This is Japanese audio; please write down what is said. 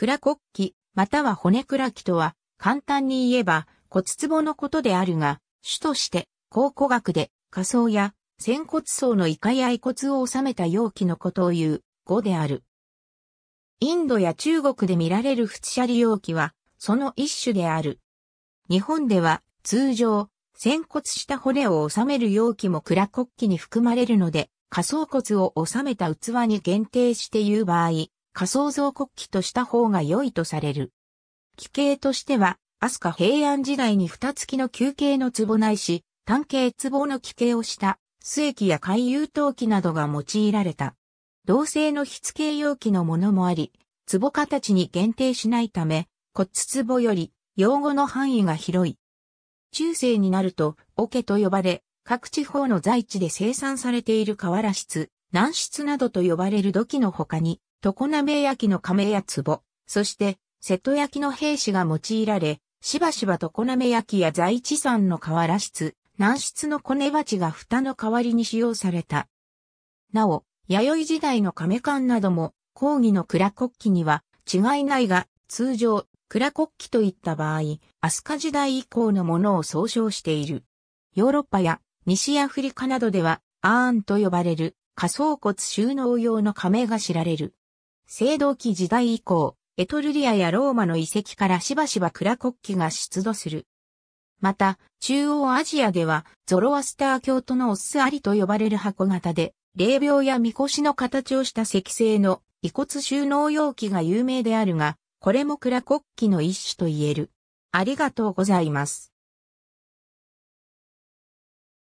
倉ッキ、または骨倉キとは、簡単に言えば骨壺のことであるが、主として考古学で仮想や仙骨層のイカや遺骨を収めた容器のことを言う語である。インドや中国で見られる仏舎利容器はその一種である。日本では通常、仙骨した骨を収める容器も蔵ッキに含まれるので、仮想骨を収めた器に限定して言う場合、仮想像国旗とした方が良いとされる。奇形としては、飛鳥平安時代に二月の休憩の壺ないし、単形壺の奇形をした、末期や海遊陶器などが用いられた。銅製の筆形容器のものもあり、壺形に限定しないため、骨壺より用語の範囲が広い。中世になると、桶と呼ばれ、各地方の在地で生産されている瓦室、軟質などと呼ばれる土器の他に、常滑焼の亀や壺、そして、瀬戸焼の兵士が用いられ、しばしば常滑焼や在地産の瓦室、南室のコネ鉢が蓋の代わりに使用された。なお、弥生時代の亀缶なども、講義の蔵国旗には違いないが、通常、蔵国旗といった場合、飛鳥時代以降のものを総称している。ヨーロッパや西アフリカなどでは、アーンと呼ばれる仮想骨収納用の亀が知られる。青銅器時代以降、エトルリアやローマの遺跡からしばしば蔵国旗が出土する。また、中央アジアでは、ゾロアスター教徒のオスアリと呼ばれる箱型で、霊廟や神輿の形をした石製の遺骨収納容器が有名であるが、これも蔵国旗の一種と言える。ありがとうございます。